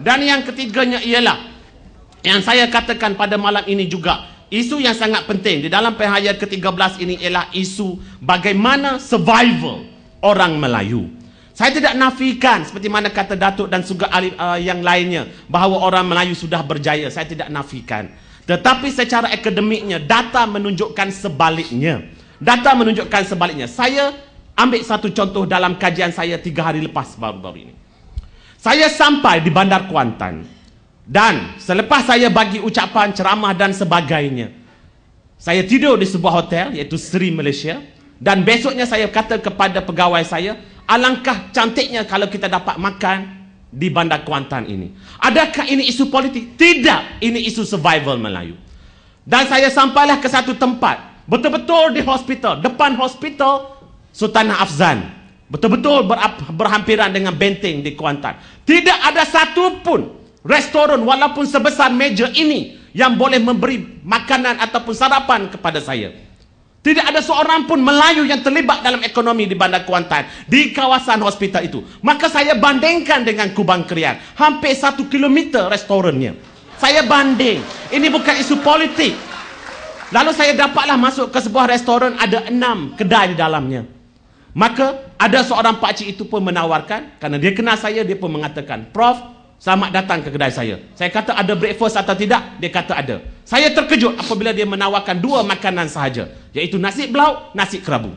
Dan yang ketiganya ialah yang saya katakan pada malam ini juga isu yang sangat penting di dalam PHY ke-13 ini ialah isu bagaimana survival orang Melayu. Saya tidak nafikan seperti mana kata Datuk dan juga ahli uh, yang lainnya bahawa orang Melayu sudah berjaya. Saya tidak nafikan. Tetapi secara akademiknya data menunjukkan sebaliknya. Data menunjukkan sebaliknya. Saya ambil satu contoh dalam kajian saya tiga hari lepas baru-baru ini. Saya sampai di Bandar Kuantan dan selepas saya bagi ucapan ceramah dan sebagainya, saya tidur di sebuah hotel iaitu Sri Malaysia dan besoknya saya kata kepada pegawai saya, alangkah cantiknya kalau kita dapat makan di Bandar Kuantan ini. Adakah ini isu politik? Tidak, ini isu survival Melayu. Dan saya sampailah ke satu tempat, betul-betul di hospital, depan hospital Sultanah Afzan betul-betul berhampiran dengan benteng di Kuantan. Tidak ada satu pun restoran walaupun sebesar meja ini yang boleh memberi makanan ataupun sarapan kepada saya. Tidak ada seorang pun Melayu yang terlibat dalam ekonomi di Bandar Kuantan di kawasan hospital itu. Maka saya bandingkan dengan Kubang Kerian hampir satu kilometer restorannya. Saya banding. Ini bukan isu politik. Lalu saya dapatlah masuk ke sebuah restoran ada enam kedai di dalamnya. Maka ada seorang pakcik itu pun menawarkan Kerana dia kenal saya, dia pun mengatakan Prof, selamat datang ke kedai saya Saya kata ada breakfast atau tidak, dia kata ada Saya terkejut apabila dia menawarkan dua makanan sahaja Iaitu nasi belau, nasi kerabu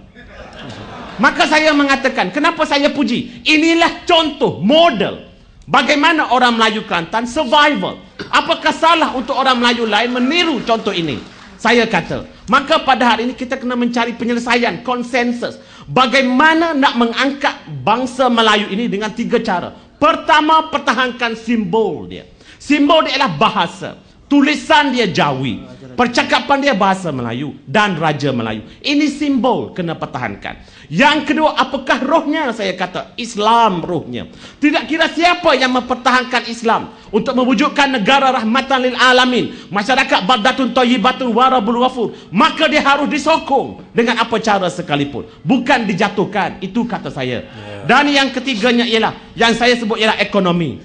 Maka saya mengatakan, kenapa saya puji? Inilah contoh, model Bagaimana orang Melayu Kelantan survival Apakah salah untuk orang Melayu lain meniru contoh ini? Saya kata, Maka pada hari ini kita kena mencari penyelesaian, konsensus. Bagaimana nak mengangkat bangsa Melayu ini dengan tiga cara. Pertama, pertahankan simbol dia. Simbol dia ialah bahasa. Tulisan dia Jawi. Percakapan dia bahasa Melayu dan Raja Melayu. Ini simbol kena pertahankan. Yang kedua, apakah rohnya saya kata? Islam rohnya. Tidak kira siapa yang mempertahankan Islam untuk mewujudkan negara rahmatan lil alamin, masyarakat badatun tayyibatun warabul wafur, maka dia harus disokong dengan apa cara sekalipun, bukan dijatuhkan. Itu kata saya. Ya. Dan yang ketiganya ialah yang saya sebut ialah ekonomi.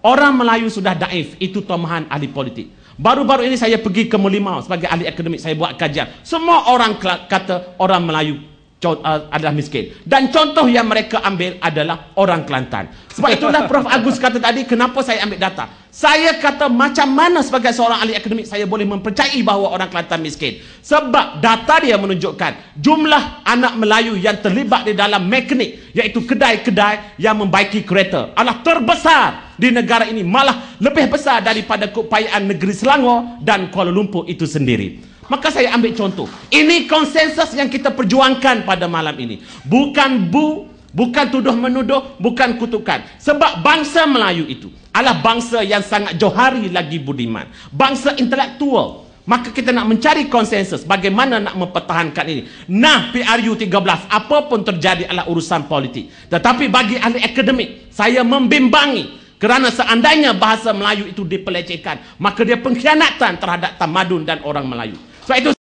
Orang Melayu sudah daif, itu tomahan ahli politik. Baru-baru ini saya pergi ke Melimau sebagai ahli akademik. Saya buat kajian. Semua orang kata orang Melayu Uh, adalah miskin dan contoh yang mereka ambil adalah orang Kelantan sebab itulah Prof. Agus kata tadi kenapa saya ambil data saya kata macam mana sebagai seorang ahli akademik saya boleh mempercayai bahawa orang Kelantan miskin sebab data dia menunjukkan jumlah anak Melayu yang terlibat di dalam mekanik iaitu kedai-kedai yang membaiki kereta adalah terbesar di negara ini malah lebih besar daripada keupayaan negeri Selangor dan Kuala Lumpur itu sendiri Maka saya ambil contoh. Ini konsensus yang kita perjuangkan pada malam ini. Bukan bu, bukan tuduh menuduh, bukan kutukan. Sebab bangsa Melayu itu adalah bangsa yang sangat johari lagi budiman. Bangsa intelektual. Maka kita nak mencari konsensus bagaimana nak mempertahankan ini. Nah PRU 13, apa pun terjadi adalah urusan politik. Tetapi bagi ahli akademik, saya membimbangi kerana seandainya bahasa Melayu itu dipelecehkan, maka dia pengkhianatan terhadap tamadun dan orang Melayu. So I do